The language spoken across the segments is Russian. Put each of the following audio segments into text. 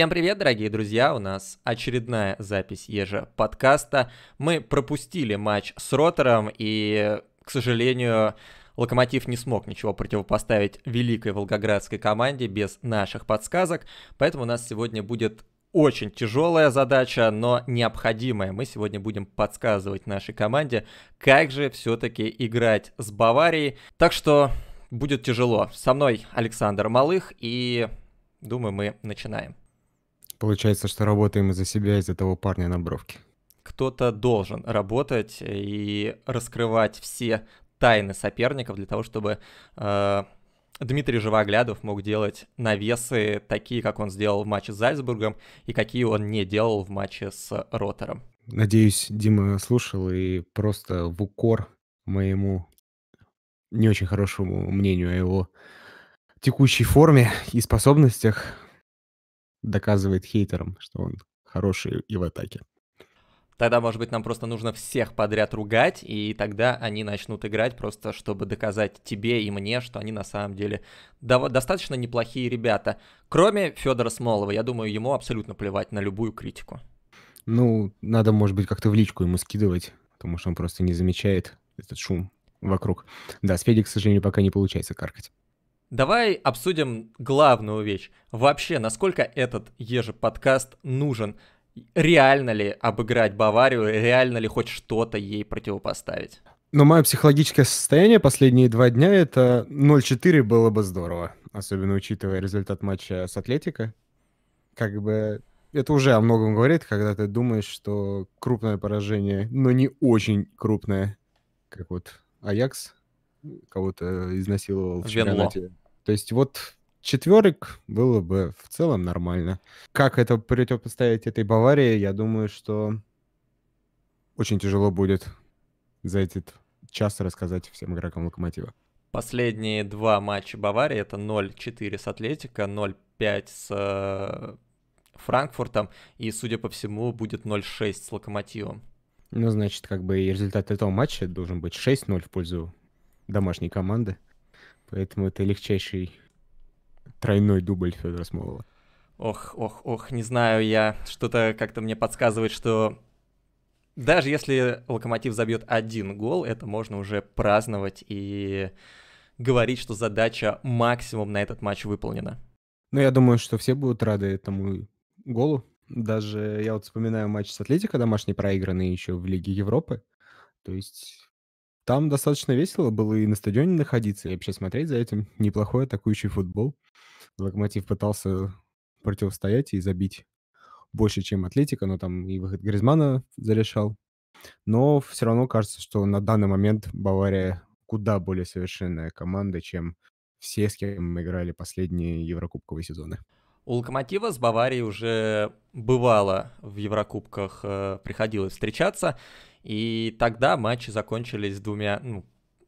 Всем привет, дорогие друзья! У нас очередная запись Ежа подкаста. Мы пропустили матч с Ротором, и, к сожалению, Локомотив не смог ничего противопоставить великой волгоградской команде без наших подсказок, поэтому у нас сегодня будет очень тяжелая задача, но необходимая. Мы сегодня будем подсказывать нашей команде, как же все-таки играть с Баварией. Так что будет тяжело. Со мной Александр Малых, и думаю, мы начинаем. Получается, что работаем из-за себя, из-за того парня на бровке. Кто-то должен работать и раскрывать все тайны соперников для того, чтобы э, Дмитрий Живоглядов мог делать навесы такие, как он сделал в матче с Зальцбургом, и какие он не делал в матче с Ротором. Надеюсь, Дима слушал и просто в укор моему не очень хорошему мнению о его текущей форме и способностях доказывает хейтерам, что он хороший и в атаке. Тогда, может быть, нам просто нужно всех подряд ругать, и тогда они начнут играть просто, чтобы доказать тебе и мне, что они на самом деле дов- достаточно неплохие ребята. Кроме Федора Смолова, я думаю, ему абсолютно плевать на любую критику. Ну, надо, может быть, как-то в личку ему скидывать, потому что он просто не замечает этот шум вокруг. Да, с Федей, к сожалению, пока не получается каркать. Давай обсудим главную вещь. Вообще, насколько этот Ежи-подкаст нужен? Реально ли обыграть Баварию? Реально ли хоть что-то ей противопоставить? Но ну, мое психологическое состояние последние два дня — это 0-4 было бы здорово. Особенно учитывая результат матча с Атлетико. Как бы это уже о многом говорит, когда ты думаешь, что крупное поражение, но не очень крупное, как вот Аякс кого-то изнасиловал Венло. в чемпионате. То есть вот четверик было бы в целом нормально. Как это противопоставить этой Баварии, я думаю, что очень тяжело будет за этот час рассказать всем игрокам Локомотива. Последние два матча Баварии это 0-4 с Атлетика, 0-5 с э, Франкфуртом и, судя по всему, будет 0-6 с Локомотивом. Ну, значит, как бы и результат этого матча должен быть 6-0 в пользу домашней команды. Поэтому это легчайший тройной дубль Федора Смолова. Ох, ох, ох, не знаю, я что-то как-то мне подсказывает, что даже если Локомотив забьет один гол, это можно уже праздновать и говорить, что задача максимум на этот матч выполнена. Ну, я думаю, что все будут рады этому голу. Даже я вот вспоминаю матч с Атлетико домашний проигранный еще в Лиге Европы. То есть там достаточно весело было и на стадионе находиться, и вообще смотреть за этим. Неплохой атакующий футбол. Локомотив пытался противостоять и забить больше, чем Атлетика, но там и выход Гризмана зарешал. Но все равно кажется, что на данный момент Бавария куда более совершенная команда, чем все, с кем мы играли последние Еврокубковые сезоны. У Локомотива с Баварией уже бывало в Еврокубках, э, приходилось встречаться, и тогда матчи закончились двумя, ну,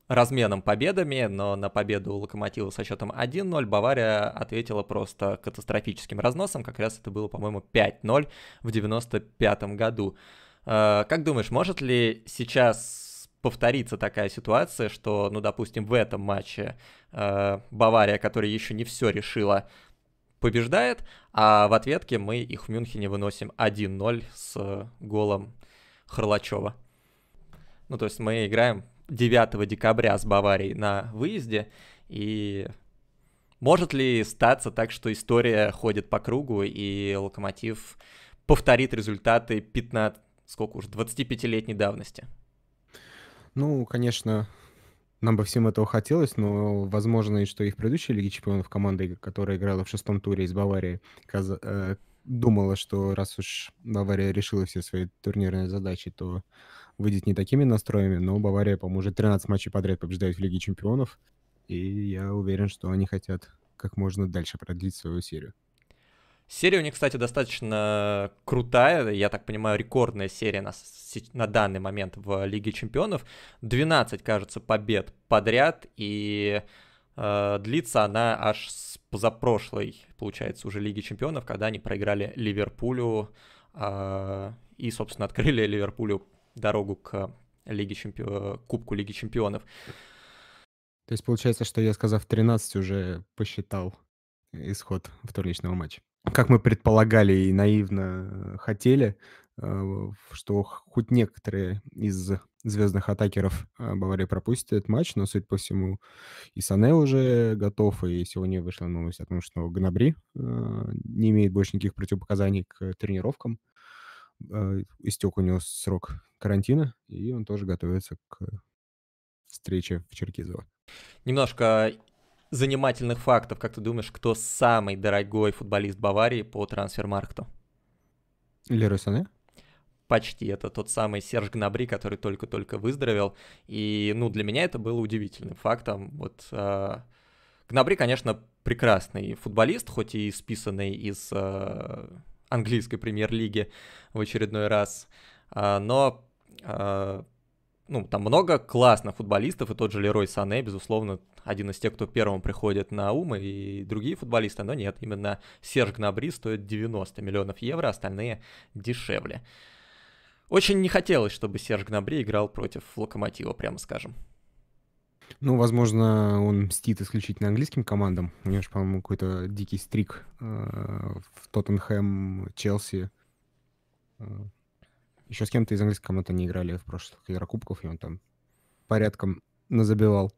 разменом победами, но на победу у Локомотива со счетом 1-0 Бавария ответила просто катастрофическим разносом, как раз это было, по-моему, 5-0 в 95 году. Э, как думаешь, может ли сейчас повторится такая ситуация, что, ну, допустим, в этом матче э, Бавария, которая еще не все решила, побеждает, а в ответке мы их в Мюнхене выносим 1-0 с э, голом Харлачева. Ну, то есть мы играем 9 декабря с Баварией на выезде, и может ли статься так, что история ходит по кругу, и Локомотив повторит результаты 15, сколько уж, 25-летней давности? Ну, конечно, нам бы всем этого хотелось, но возможно, и что и в предыдущей Лиге Чемпионов команды, которая играла в шестом туре из Баварии, Каз... Э, думала, что раз уж Бавария решила все свои турнирные задачи, то выйдет не такими настроями, но Бавария, по-моему, уже 13 матчей подряд побеждает в Лиге Чемпионов, и я уверен, что они хотят как можно дальше продлить свою серию. Серия у них, кстати, достаточно крутая, я так понимаю, рекордная серия на, на данный момент в Лиге Чемпионов. 12, кажется, побед подряд, и э, длится она аж с позапрошлой, получается, уже Лиги Чемпионов, когда они проиграли Ливерпулю э, и, собственно, открыли Ливерпулю дорогу к Лиге Чемпи... Кубку Лиги Чемпионов. То есть получается, что я, сказав 13, уже посчитал исход вторичного матча как мы предполагали и наивно хотели, э, что хоть некоторые из звездных атакеров э, Бавария пропустят этот матч, но, судя по всему, и Сане уже готов, и сегодня вышла новость о том, что Гнабри э, не имеет больше никаких противопоказаний к тренировкам. Истек у него срок карантина, и он тоже готовится к встрече в Черкизово. Немножко занимательных фактов. Как ты думаешь, кто самый дорогой футболист Баварии по трансфер-маркту? Лерой Сане? Почти. Это тот самый Серж Гнабри, который только-только выздоровел. И, ну, для меня это было удивительным фактом. Вот э, а, Гнабри, конечно, прекрасный футболист, хоть и списанный из э, английской премьер-лиги в очередной раз. Э, но э, ну, там много классных футболистов, и тот же Лерой Сане, безусловно, один из тех, кто первым приходит на ум, и другие футболисты, но нет, именно Серж Гнабри стоит 90 миллионов евро, остальные дешевле. Очень не хотелось, чтобы Серж Гнабри играл против Локомотива, прямо скажем. Ну, возможно, он мстит исключительно английским командам. У него же, по-моему, какой-то дикий стрик э, в Тоттенхэм, Челси. Э, еще с кем-то из английской команды они играли в прошлых Еврокубков, и он там порядком назабивал.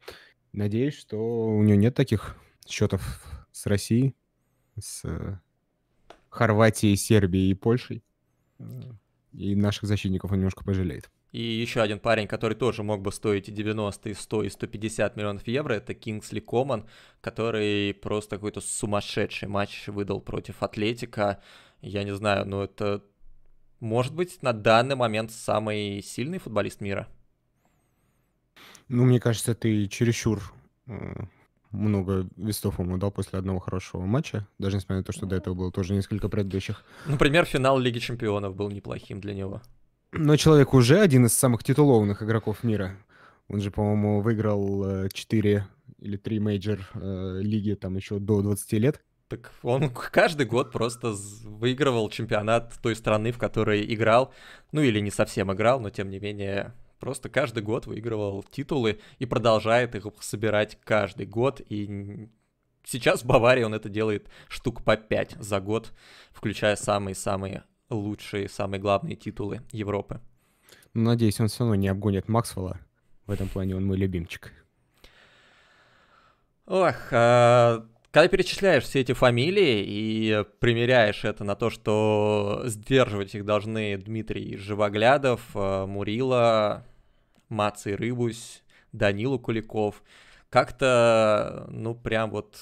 Надеюсь, что у него нет таких счетов с Россией, с э, Хорватией, Сербией и Польшей. И наших защитников он немножко пожалеет. И еще один парень, который тоже мог бы стоить и 90, и 100, и 150 миллионов евро, это Кингсли Коман, который просто какой-то сумасшедший матч выдал против Атлетика. Я не знаю, но ну, это может быть, на данный момент самый сильный футболист мира. Ну, мне кажется, ты чересчур э, много вестов ему дал после одного хорошего матча, даже несмотря на то, что до этого было тоже несколько предыдущих. Например, финал Лиги Чемпионов был неплохим для него. Но человек уже один из самых титулованных игроков мира. Он же, по-моему, выиграл 4 э, или 3 мейджор э, лиги там еще до 20 лет. Так он каждый год просто выигрывал чемпионат той страны, в которой играл. Ну или не совсем играл, но тем не менее просто каждый год выигрывал титулы и продолжает их собирать каждый год. И сейчас в Баварии он это делает штук по пять за год, включая самые-самые лучшие, самые главные титулы Европы. Ну, надеюсь, он все равно не обгонит Максвелла. В этом плане он мой любимчик. Ох, а когда перечисляешь все эти фамилии и примеряешь это на то, что сдерживать их должны Дмитрий Живоглядов, э, Мурила, Маций Рыбусь, Данилу Куликов, как-то, ну, прям вот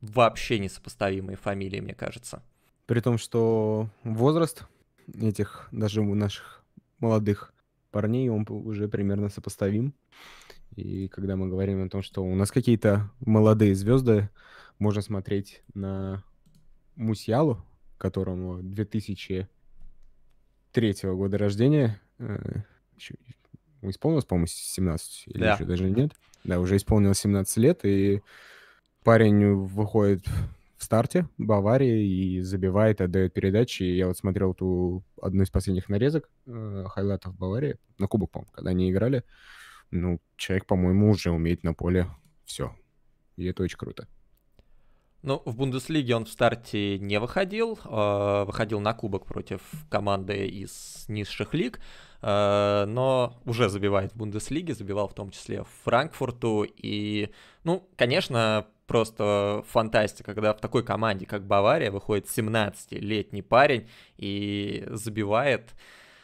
вообще несопоставимые фамилии, мне кажется. При том, что возраст этих, даже у наших молодых парней, он уже примерно сопоставим. И когда мы говорим о том, что у нас какие-то молодые звезды, можно смотреть на Мусьялу, которому 2003 года рождения. Э, еще, исполнилось, по-моему, 17 или да. еще даже нет. Да, уже исполнилось 17 лет, и парень выходит в старте Баварии и забивает, отдает передачи. И я вот смотрел ту одну из последних нарезок э, хайлайтов Баварии на Кубок, по-моему, когда они играли. Ну, человек, по-моему, уже умеет на поле все. И это очень круто. Ну, в Бундеслиге он в старте не выходил, э, выходил на кубок против команды из низших лиг, э, но уже забивает в Бундеслиге, забивал в том числе в Франкфурту, и, ну, конечно, просто фантастика, когда в такой команде, как Бавария, выходит 17-летний парень и забивает,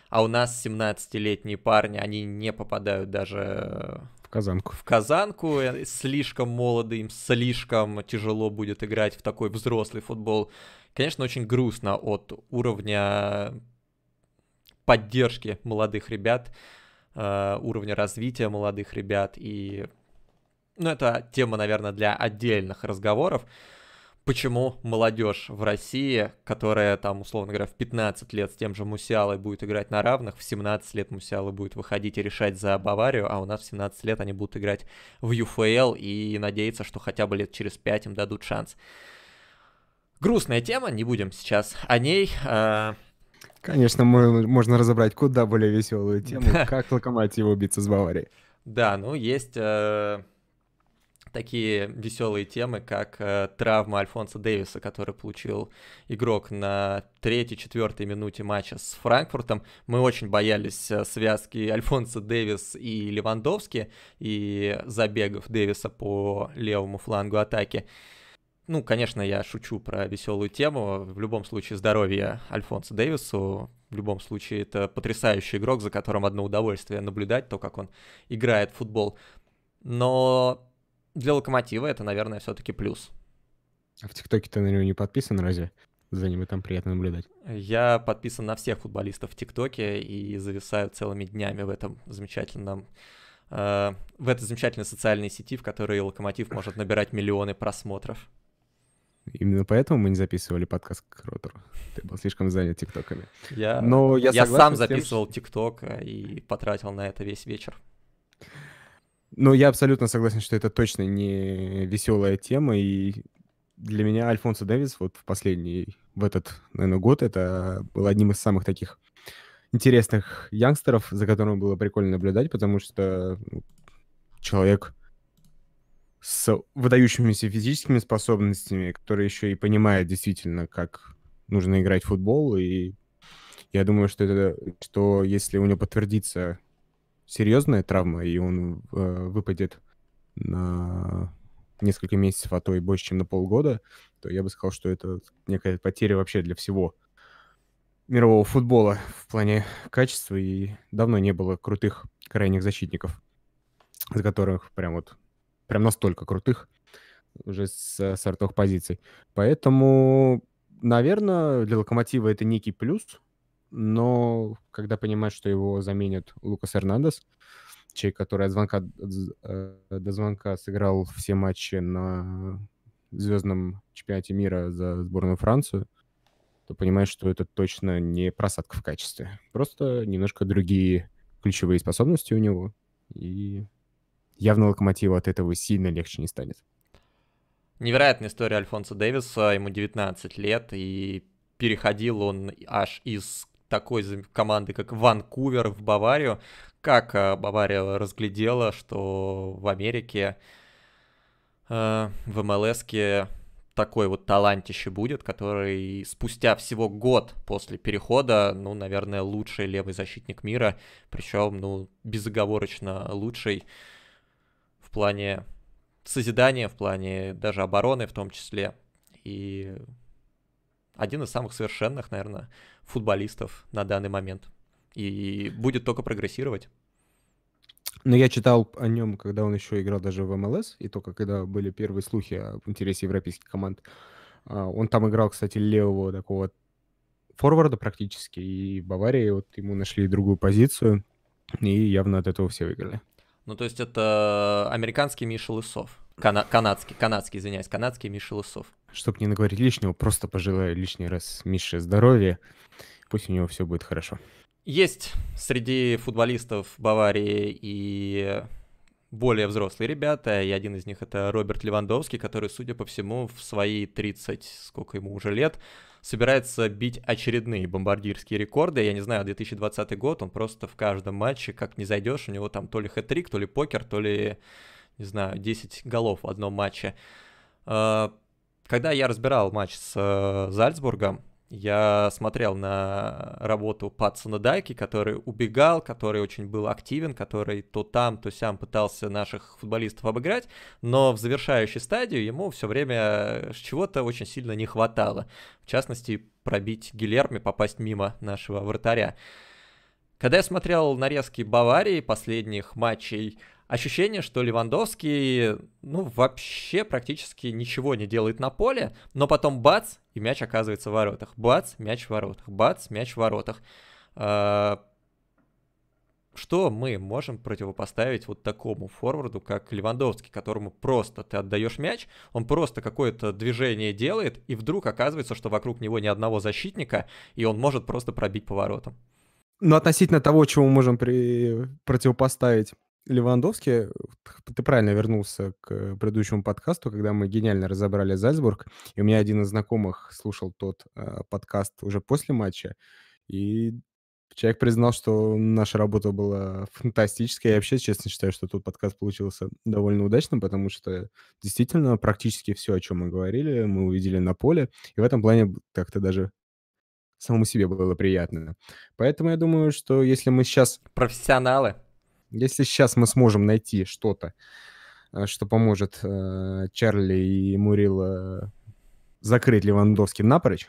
а у нас 17-летние парни, они не попадают даже в казанку. В казанку. Э, слишком молоды, им слишком тяжело будет играть в такой взрослый футбол. Конечно, очень грустно от уровня поддержки молодых ребят, э, уровня развития молодых ребят. И, ну, это тема, наверное, для отдельных разговоров почему молодежь в России, которая там, условно говоря, в 15 лет с тем же Мусиалой будет играть на равных, в 17 лет Мусиалы будет выходить и решать за Баварию, а у нас в 17 лет они будут играть в ЮФЛ и надеяться, что хотя бы лет через 5 им дадут шанс. Грустная тема, не будем сейчас о ней. А, Конечно, мы, можно разобрать куда более веселую тему, как локомотиву убиться с Баварией. Да, ну есть э, такие веселые темы, как э, травма Альфонса Дэвиса, который получил игрок на третьей-четвертой минуте матча с Франкфуртом. Мы очень боялись э, связки Альфонса Дэвис и Левандовски и забегов Дэвиса по левому флангу атаки. Ну, конечно, я шучу про веселую тему. В любом случае, здоровье Альфонсу Дэвису. В любом случае, это потрясающий игрок, за которым одно удовольствие наблюдать то, как он играет в футбол. Но для Локомотива это, наверное, все-таки плюс. А в ТикТоке ты на него не подписан разве? За ним и там приятно наблюдать. Я подписан на всех футболистов в ТикТоке и зависаю целыми днями в этом замечательном э, в этой замечательной социальной сети, в которой Локомотив может набирать миллионы просмотров. Именно поэтому мы не записывали подкаст к Ротору. Ты был слишком занят ТикТоками. Я, Но я, я сам тем, записывал ТикТок что... и потратил на это весь вечер. Ну, я абсолютно согласен, что это точно не веселая тема, и для меня Альфонсо Дэвис вот в последний, в этот, наверное, год, это был одним из самых таких интересных янгстеров, за которым было прикольно наблюдать, потому что ну, человек с выдающимися физическими способностями, который еще и понимает действительно, как нужно играть в футбол, и я думаю, что это, что если у него подтвердится серьезная травма, и он э, выпадет на несколько месяцев, а то и больше, чем на полгода, то я бы сказал, что это некая потеря вообще для всего мирового футбола в плане качества, и давно не было крутых крайних защитников, за которых прям вот прям настолько крутых уже с сортовых позиций. Поэтому, наверное, для Локомотива это некий плюс, но когда понимает, что его заменит Лукас Эрнандес, человек, который от звонка э, до звонка сыграл все матчи на звездном чемпионате мира за сборную Францию, то понимаешь, что это точно не просадка в качестве. Просто немножко другие ключевые способности у него. И явно локомотива от этого сильно легче не станет. Невероятная история Альфонса Дэвиса. Ему 19 лет, и переходил он аж из такой команды, как Ванкувер в Баварию. Как э, Бавария разглядела, что в Америке, э, в млс такой вот талантище будет, который спустя всего год после перехода, ну, наверное, лучший левый защитник мира, причем, ну, безоговорочно лучший в плане созидания, в плане даже обороны в том числе. И один из самых совершенных, наверное, футболистов на данный момент. И будет только прогрессировать. Но ну, я читал о нем, когда он еще играл даже в МЛС, и только когда были первые слухи о интересе европейских команд. А, он там играл, кстати, левого такого форварда практически, и в Баварии вот ему нашли другую позицию, и явно от этого все выиграли. Ну, то есть это американский Миша Лысов, кана- канадский, канадский, извиняюсь, канадский Миша Лысов чтобы не наговорить лишнего, просто пожелаю лишний раз Мише здоровья. Пусть у него все будет хорошо. Есть среди футболистов Баварии и более взрослые ребята, и один из них это Роберт Левандовский, который, судя по всему, в свои 30, сколько ему уже лет, собирается бить очередные бомбардирские рекорды. Я не знаю, 2020 год, он просто в каждом матче, как не зайдешь, у него там то ли хэт-трик, то ли покер, то ли, не знаю, 10 голов в одном матче. А, когда я разбирал матч с э, Зальцбургом, я смотрел на работу Патсона Дайки, который убегал, который очень был активен, который то там, то сям пытался наших футболистов обыграть, но в завершающей стадии ему все время э, чего-то очень сильно не хватало. В частности, пробить Гилерми, попасть мимо нашего вратаря. Когда я смотрел нарезки Баварии последних матчей, ощущение, что Левандовский, ну, вообще практически ничего не делает на поле, но потом бац, и мяч оказывается в воротах. Бац, мяч в воротах. Бац, мяч в воротах. А, что мы можем противопоставить вот такому форварду, как Левандовский, которому просто ты отдаешь мяч, он просто какое-то движение делает, и вдруг оказывается, что вокруг него ни одного защитника, и он может просто пробить поворотом. Ну, относительно того, чего мы можем при... противопоставить. Левандовский, ты правильно вернулся к предыдущему подкасту, когда мы гениально разобрали Зальцбург, и у меня один из знакомых слушал тот э, подкаст уже после матча, и человек признал, что наша работа была фантастическая. Я вообще, честно, считаю, что тот подкаст получился довольно удачным, потому что действительно практически все, о чем мы говорили, мы увидели на поле, и в этом плане как-то даже самому себе было приятно. Поэтому я думаю, что если мы сейчас... Профессионалы. Если сейчас мы сможем найти что-то, э, что поможет э, Чарли и Мурила закрыть Левандовский напрочь,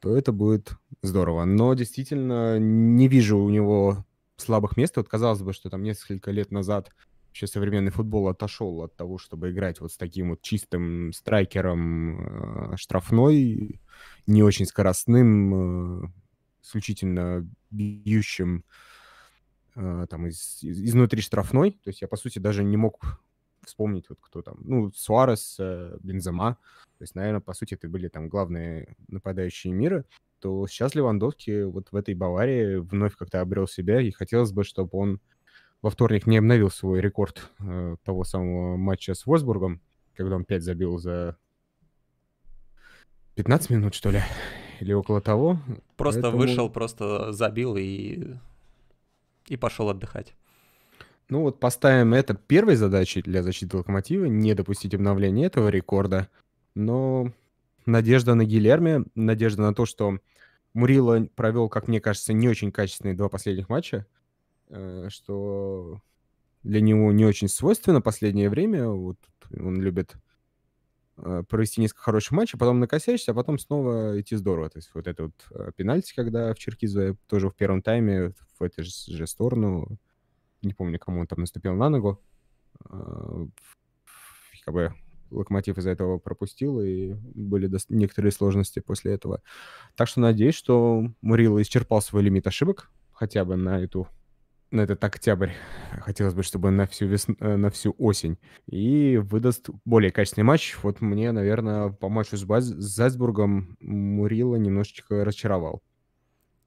то это будет здорово. Но действительно не вижу у него слабых мест. Вот казалось бы, что там несколько лет назад вообще современный футбол отошел от того, чтобы играть вот с таким вот чистым страйкером э, штрафной, не очень скоростным, э, исключительно бьющим э, а, там из, из, изнутри штрафной. То есть я, по сути, даже не мог вспомнить, вот кто там, ну, Суарес, э, Бензема. То есть, наверное, по сути, это были там главные нападающие мира. То сейчас Левандовский вот в этой Баварии вновь как-то обрел себя, и хотелось бы, чтобы он во вторник не обновил свой рекорд э, того самого матча с Вольсбургом, когда он 5 забил за 15 минут, что ли, или около того. Просто Поэтому... вышел, просто забил и и пошел отдыхать. Ну вот поставим это первой задачей для защиты локомотива, не допустить обновления этого рекорда. Но надежда на Гилерме, надежда на то, что Мурило провел, как мне кажется, не очень качественные два последних матча, э, что для него не очень свойственно последнее время. Вот он любит Э, провести несколько хороших матчей, а потом накосячить, а потом снова идти здорово. То есть вот этот вот э, пенальти, когда в Черкизове тоже в первом тайме в эту же сторону, не помню, кому он там наступил на ногу, э, как бы Локомотив из-за этого пропустил, и были некоторые сложности после этого. Так что надеюсь, что Мурил исчерпал свой лимит ошибок хотя бы на эту на этот октябрь. Хотелось бы, чтобы на всю, вес э, на всю осень. И выдаст более качественный матч. Вот мне, наверное, по матчу с, Баз... с Зальцбургом Мурила немножечко разочаровал.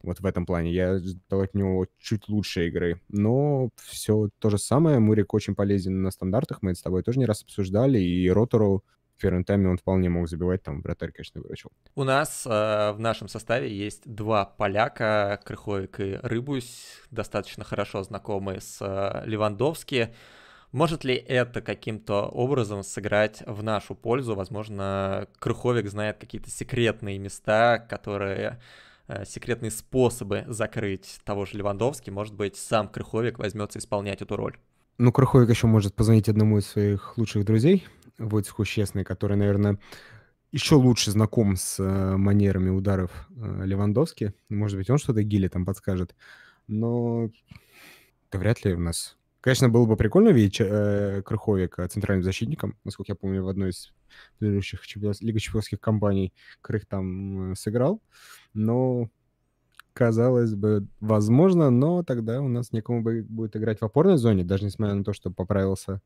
Вот в этом плане. Я ждал от него чуть лучше игры. Но все то же самое. Мурик очень полезен на стандартах. Мы это с тобой тоже не раз обсуждали. И Ротору в первом тайме он вполне мог забивать, там вратарь, конечно, выручил. У нас э, в нашем составе есть два поляка, Крыховик и Рыбусь, достаточно хорошо знакомы с э, Левандовски. Может ли это каким-то образом сыграть в нашу пользу? Возможно, Крыховик знает какие-то секретные места, которые э, секретные способы закрыть того же Левандовски. Может быть, сам Крыховик возьмется исполнять эту роль. Ну, Крыховик еще может позвонить одному из своих лучших друзей, Войтех Ущесный, который, наверное, еще лучше знаком с э, манерами ударов э, Левандовски. Может быть, он что-то Гиле там подскажет. Но это вряд ли у нас... Конечно, было бы прикольно видеть э, Крыховика центральным защитником. Насколько я помню, в одной из предыдущих чемпион... Лига чемпионских компаний Крых там э, сыграл. Но казалось бы, возможно, но тогда у нас некому будет играть в опорной зоне, даже несмотря на то, что поправился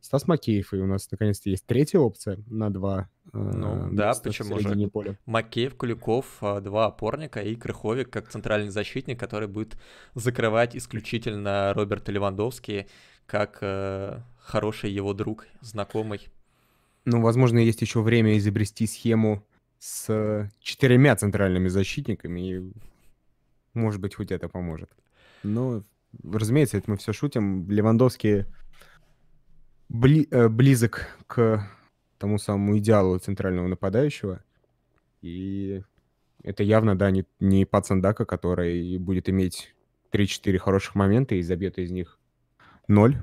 Стас Макеев, и у нас наконец-то есть третья опция на два. Э, ну, э, да, почему же? Поля. Макеев, Куликов, э, два опорника и Крыховик как центральный защитник, который будет закрывать исключительно Роберт Левандовский как э, хороший его друг, знакомый. Ну, возможно, есть еще время изобрести схему с э, четырьмя центральными защитниками и может быть, хоть это поможет. Но, ну, разумеется, это мы все шутим. Левандовский бли, э, близок к тому самому идеалу центрального нападающего. И это явно, да, не, не пацан Дака, который будет иметь 3-4 хороших момента и забьет из них 0. То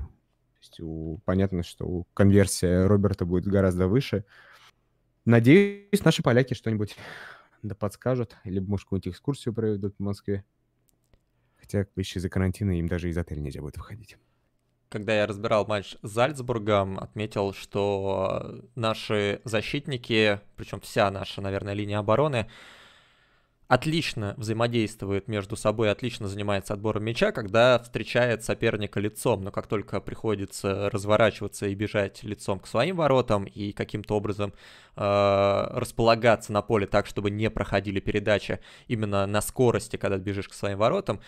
есть у, понятно, что у конверсия Роберта будет гораздо выше. Надеюсь, наши поляки что-нибудь да подскажут, либо, может, какую-нибудь экскурсию проведут в Москве. Хотя из-за карантина им даже из отеля нельзя будет выходить когда я разбирал матч с Зальцбургом, отметил, что наши защитники, причем вся наша, наверное, линия обороны, отлично взаимодействует между собой, отлично занимается отбором мяча, когда встречает соперника лицом, но как только приходится разворачиваться и бежать лицом к своим воротам и каким-то образом э, располагаться на поле так, чтобы не проходили передачи именно на скорости, когда бежишь к своим воротам,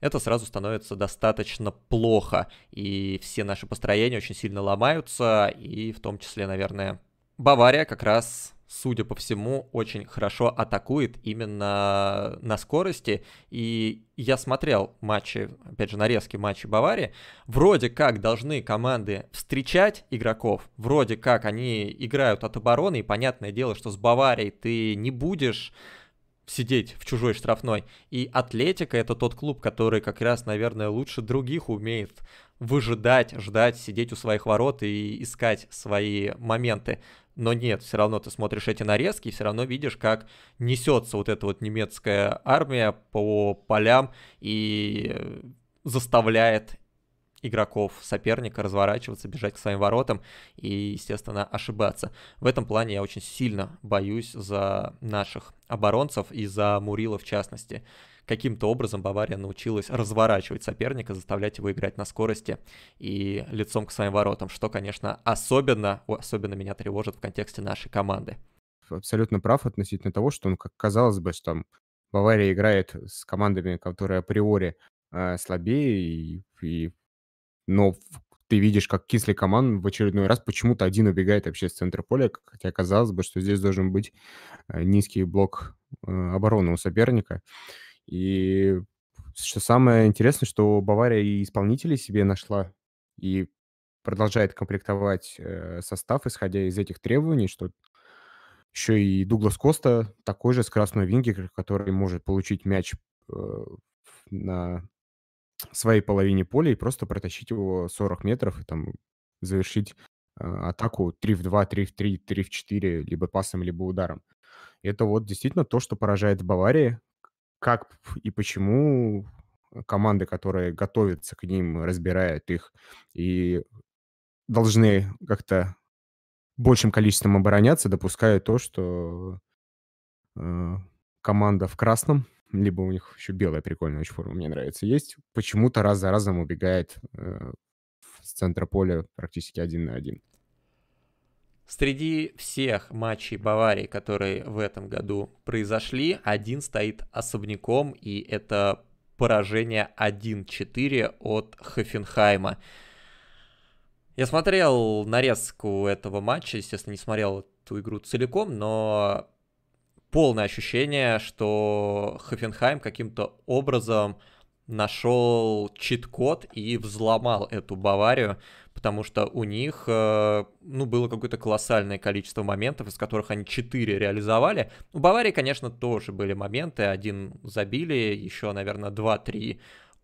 это сразу становится достаточно плохо, и все наши построения очень сильно ломаются, и в том числе, наверное, Бавария как раз судя по всему, очень хорошо атакует именно на скорости. И я смотрел матчи, опять же, нарезки матчей Баварии. Вроде как должны команды встречать игроков, вроде как они играют от обороны, и понятное дело, что с Баварией ты не будешь сидеть в чужой штрафной. И Атлетика это тот клуб, который как раз, наверное, лучше других умеет выжидать, ждать, сидеть у своих ворот и искать свои моменты. Но нет, все равно ты смотришь эти нарезки, и все равно видишь, как несется вот эта вот немецкая армия по полям и заставляет игроков соперника разворачиваться, бежать к своим воротам и, естественно, ошибаться. В этом плане я очень сильно боюсь за наших оборонцев и за Мурила в частности каким-то образом Бавария научилась разворачивать соперника, заставлять его играть на скорости и лицом к своим воротам, что, конечно, особенно, особенно меня тревожит в контексте нашей команды. Абсолютно прав относительно того, что, ну, как казалось бы, что там Бавария играет с командами, которые априори э, слабее, и, и... но ты видишь, как Кисли Коман в очередной раз почему-то один убегает вообще с центра поля, хотя казалось бы, что здесь должен быть э, низкий блок э, обороны у соперника. И что самое интересное, что Бавария и исполнителей себе нашла, и продолжает комплектовать э, состав, исходя из этих требований, что еще и Дуглас Коста такой же скоростной вингер, который может получить мяч э, на своей половине поля и просто протащить его 40 метров и там завершить э, атаку 3 в 2, 3 в 3, 3 в 4, либо пасом, либо ударом. Это вот действительно то, что поражает в Баварии, как и почему э, команды, которые готовятся к ним, разбирают их и должны как-то большим количеством обороняться, допуская то, что э, команда в красном, либо у них еще белая прикольная очень форма, мне нравится, есть, почему-то раз за разом убегает э, с центра поля практически один на один. Среди всех матчей Баварии, которые в этом году произошли, один стоит особняком, и это поражение 1-4 от Хофенхайма. Я смотрел нарезку этого матча, естественно, не смотрел эту игру целиком, но полное ощущение, что Хофенхайм каким-то образом нашел чит-код и взломал эту Баварию, потому что у них, э, ну, было какое-то колоссальное количество моментов, из которых они 4 реализовали. У Баварии, конечно, тоже были моменты, один забили, еще, наверное, 2-3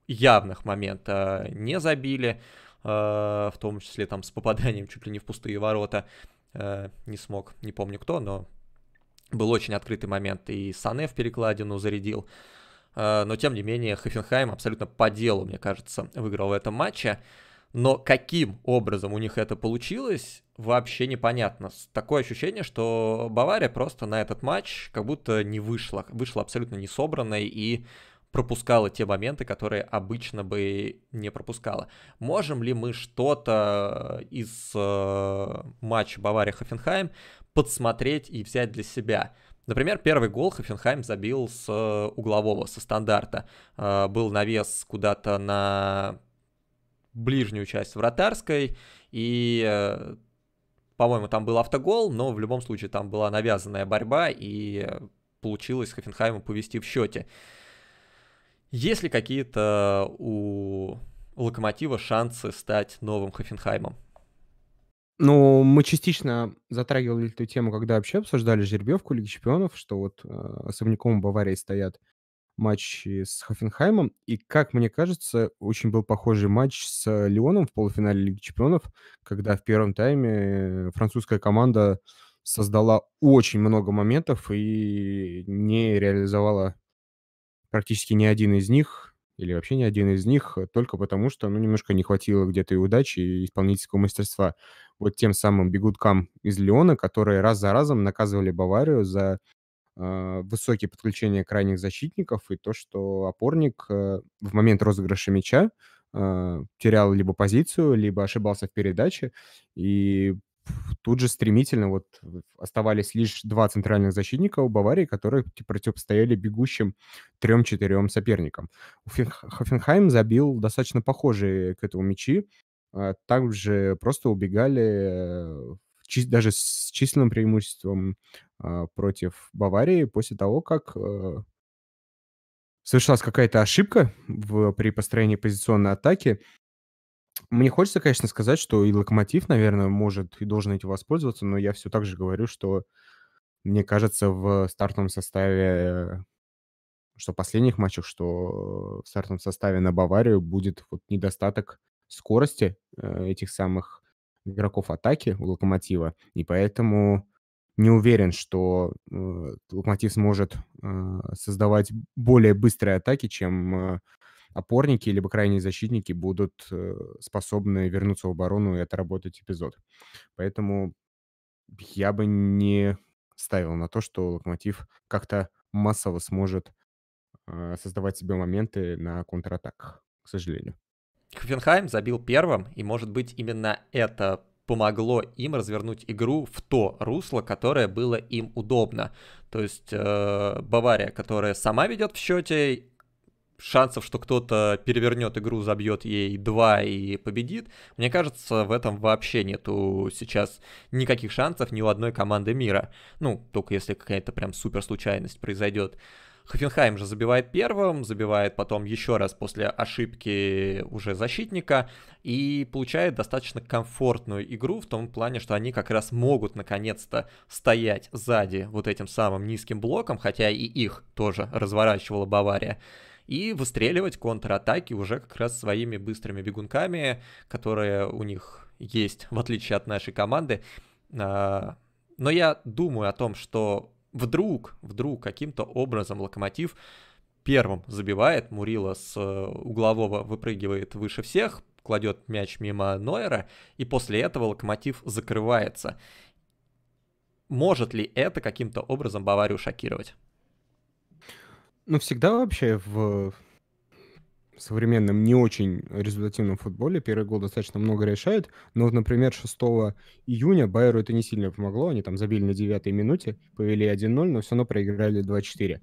явных момента не забили, э, в том числе там с попаданием чуть ли не в пустые ворота. Э, не смог, не помню кто, но был очень открытый момент, и Сане в перекладину зарядил. Э, но тем не менее Хофенхайм абсолютно по делу, мне кажется, выиграл в этом матче. Но каким образом у них это получилось, вообще непонятно. Такое ощущение, что Бавария просто на этот матч как будто не вышла. Вышла абсолютно несобранной и пропускала те моменты, которые обычно бы не пропускала. Можем ли мы что-то из э, матча Бавария-Хофенхайм подсмотреть и взять для себя? Например, первый гол Хофенхайм забил с э, углового, со стандарта. Э, был навес куда-то на ближнюю часть вратарской, и, э, по-моему, там был автогол, но в любом случае там была навязанная борьба, и получилось Хофенхайму повести в счете. Есть ли какие-то у Локомотива шансы стать новым Хофенхаймом? Ну, мы частично затрагивали эту тему, когда вообще обсуждали жеребьевку Лиги Чемпионов, что вот э, особняком Баварии стоят матчи с Хофенхаймом. И, как мне кажется, очень был похожий матч с Лионом в полуфинале Лиги Чемпионов, когда в первом тайме французская команда создала очень много моментов и не реализовала практически ни один из них или вообще ни один из них, э, только потому что, ну, немножко не хватило где-то и удачи, и исполнительского мастерства. Вот тем самым бегуткам из Леона, которые раз за разом наказывали Баварию за э, высокие подключения крайних защитников и то, что опорник э, в момент розыгрыша мяча э, терял либо позицию, либо ошибался в передаче, и тут же стремительно вот оставались лишь два центральных защитника у Баварии, которые противостояли бегущим трем-четырем соперникам. Хофенхайм забил достаточно похожие к этому мячи. А также просто убегали э, даже с численным преимуществом а, против Баварии после того, как э, совершилась какая-то ошибка в, при построении позиционной атаки. Мне хочется, конечно, сказать, что и Локомотив, наверное, может и должен этим воспользоваться, но я все так же говорю, что мне кажется, в стартовом составе, что в последних матчах, что в стартовом составе на Баварию будет вот недостаток скорости э, этих самых игроков атаки у Локомотива, и поэтому не уверен, что э, Локомотив сможет э, создавать более быстрые атаки, чем опорники либо крайние защитники будут э, способны вернуться в оборону и отработать эпизод. Поэтому я бы не ставил на то, что Локомотив как-то массово сможет э, создавать себе моменты на контратаках, к сожалению. Хофенхайм забил первым, и, может быть, именно это помогло им развернуть игру в то русло, которое было им удобно. То есть э, Бавария, которая сама ведет в счете, шансов, что кто-то перевернет игру, забьет ей 2 и победит, мне кажется, в этом вообще нету сейчас никаких шансов ни у одной команды мира. Ну, только если какая-то прям супер случайность произойдет. Хофенхайм же забивает первым, забивает потом еще раз после ошибки уже защитника и получает достаточно комфортную игру в том плане, что они как раз могут наконец-то стоять сзади вот этим самым низким блоком, хотя и их тоже разворачивала Бавария и выстреливать контратаки уже как раз своими быстрыми бегунками, которые у них есть, в отличие от нашей команды. А, но я думаю о том, что вдруг, вдруг каким-то образом локомотив первым забивает, Мурила с э, углового выпрыгивает выше всех, кладет мяч мимо Нойера, и после этого локомотив закрывается. Может ли это каким-то образом Баварию шокировать? Ну, всегда вообще в современном не очень результативном футболе первый гол достаточно много решает. Но, например, 6 июня Байеру это не сильно помогло. Они там забили на 9 минуте, повели 1-0, но все равно проиграли 2-4.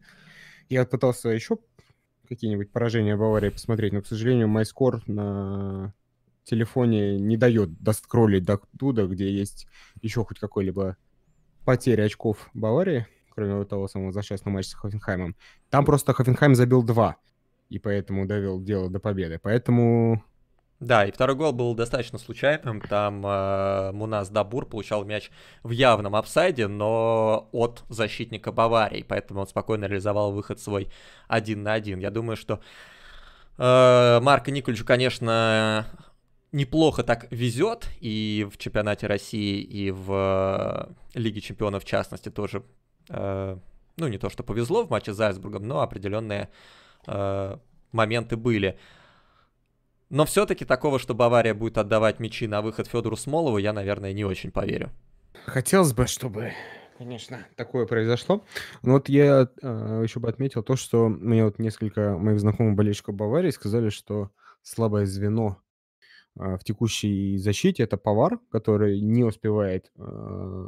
Я пытался еще какие-нибудь поражения Баварии посмотреть, но, к сожалению, MyScore на телефоне не дает доскроллить до туда, где есть еще хоть какой-либо потеря очков Баварии кроме того самого за 6 на матч с Хофенхаймом. Там просто Хофенхайм забил два и поэтому довел дело до победы. Поэтому... Да, и второй гол был достаточно случайным. Там э, Мунас Дабур получал мяч в явном апсайде, но от защитника Баварии, поэтому он спокойно реализовал выход свой один на один. Я думаю, что э, Марко Николичу, конечно, неплохо так везет и в чемпионате России, и в э, Лиге чемпионов в частности тоже Э, ну, не то, что повезло в матче с Зальцбургом, но определенные э, моменты были. Но все-таки такого, что Бавария будет отдавать мячи на выход Федору Смолову, я, наверное, не очень поверю. Хотелось бы, чтобы, конечно, такое произошло. Но вот я э, еще бы отметил то, что мне вот несколько моих знакомых болельщиков Баварии сказали, что слабое звено а, в текущей защите это Повар, который не успевает а,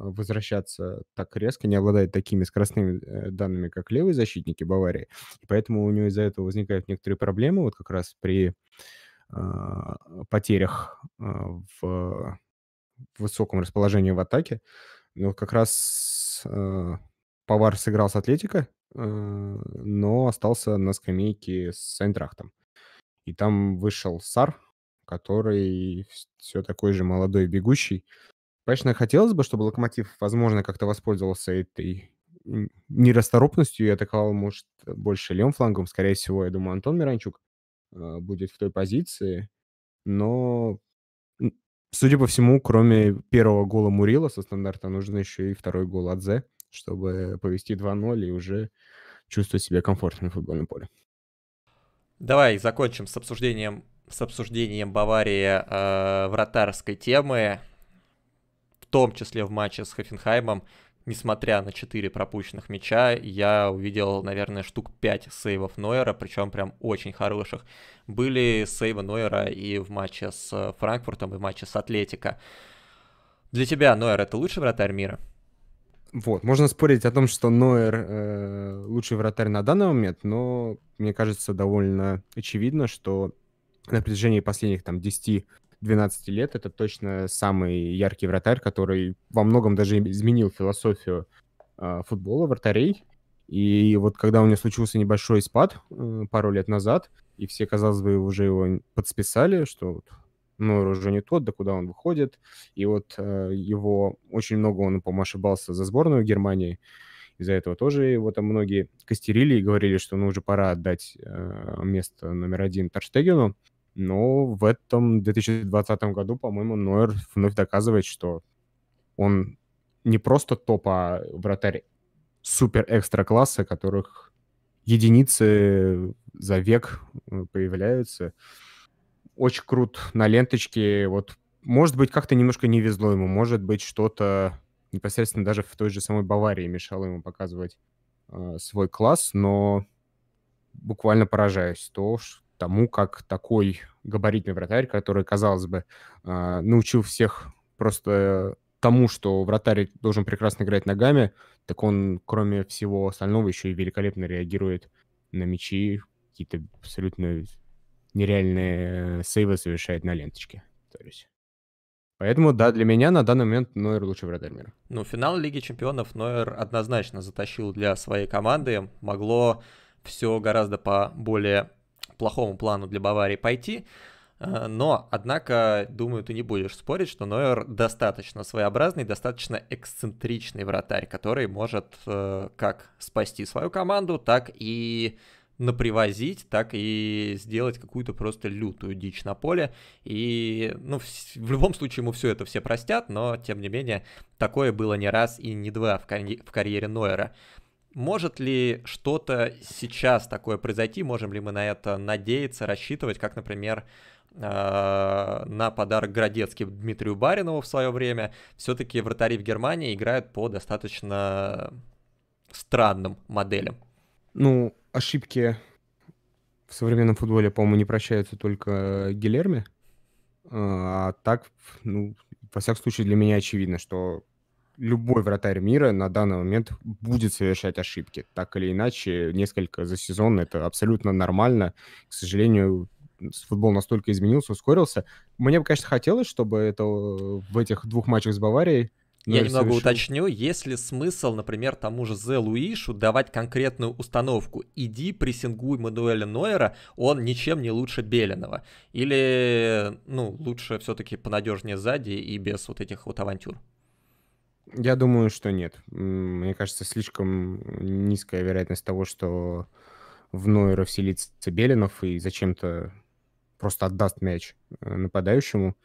возвращаться так резко, не обладает такими скоростными э, данными, как левые защитники Баварии. И поэтому у него из-за этого возникают некоторые проблемы вот как раз при а, потерях в высоком расположении в атаке. Но ну, как раз Повар сыграл с Атлетика, но остался на скамейке с Айнтрахтом. И там вышел Сар, который все такой же молодой бегущий. Конечно, хотелось бы, чтобы Локомотив, возможно, как-то воспользовался этой нерасторопностью и атаковал, может, больше левым флангом. Скорее всего, я думаю, Антон Миранчук а, будет в той позиции. Но, судя по всему, кроме первого гола Мурила со стандарта, нужно еще и второй гол Адзе, чтобы повести 2-0 и уже чувствовать себя комфортно на футбольном поле. Давай закончим с обсуждением с обсуждением Баварии э, вратарской темы, в том числе в матче с Хофенхаймом, несмотря на 4 пропущенных мяча, я увидел, наверное, штук 5 сейвов Нойера, причем прям очень хороших. Были сейвы Нойера и в матче с э, Франкфуртом, и в матче с Атлетико. Для тебя Нойер это лучший вратарь мира? Вот, можно спорить о том, что Нойер э, лучший вратарь на данный момент, но мне кажется довольно очевидно, что на протяжении последних там 10-12 лет это точно самый яркий вратарь, который во многом даже изменил философию э, футбола вратарей. И вот когда у него случился небольшой спад э, пару лет назад, и все, казалось бы, уже его подсписали, что вот, ну, уже не тот, да куда он выходит. И вот э, его очень много он, по-моему, ошибался за сборную Германии. Из-за этого тоже его там многие костерили и говорили, что ну уже пора отдать э, место номер один Торштегену. Но ну, в этом 2020 году, по-моему, Нойер вновь доказывает, что он не просто топа, вратарь супер-экстра класса, которых единицы за век э, появляются. Очень крут на ленточке. Вот, может быть, как-то немножко не везло ему, может быть, что-то непосредственно даже в той же самой Баварии мешало ему показывать э, свой класс, но буквально поражаюсь то, тому, как такой габаритный вратарь, который, казалось бы, а, научил всех просто тому, что вратарь должен прекрасно играть ногами, так он, кроме всего остального, еще и великолепно реагирует на мячи, какие-то абсолютно нереальные э, сейвы совершает на ленточке. То есть. Поэтому, да, для меня на данный момент Нойер лучший вратарь мира. Ну, финал Лиги Чемпионов Нойер однозначно затащил для своей команды. Могло все гораздо по более плохому плану для Баварии пойти. Э, но, однако, думаю, ты не будешь спорить, что Нойер достаточно своеобразный, достаточно эксцентричный вратарь, который может э, как спасти свою команду, так и напривозить, так и сделать какую-то просто лютую дичь на поле. И, ну, в, в любом случае ему все это все простят, но, тем не менее, такое было не раз и не два в, карь- в карьере Нойера. Может ли что-то сейчас такое произойти? Можем ли мы на это надеяться, рассчитывать, как, например, а, на подарок Городецкий Дмитрию Баринову в свое время, все-таки вратари в Германии играют по достаточно странным моделям. Ну, ошибки в современном футболе, по-моему, не прощаются только Гилерме. А, а так, ну, во всяком случае, для меня очевидно, что любой вратарь мира на данный момент будет совершать ошибки. Так или иначе, несколько за сезон это абсолютно нормально. К сожалению, футбол настолько изменился, ускорился. Мне бы, конечно, хотелось, чтобы это в этих двух матчах с Баварией но ну, я немного совершенно... уточню, есть ли смысл, например, тому же Зе Луишу давать конкретную установку? Иди прессингуй Мануэля Нойера, он ничем не лучше Белинова. Или, ну, лучше все-таки понадежнее сзади и без вот этих вот авантюр? Я думаю, что нет. Мне кажется, слишком низкая вероятность того, что в Нойера вселится Белинов и зачем-то просто отдаст мяч э, нападающему.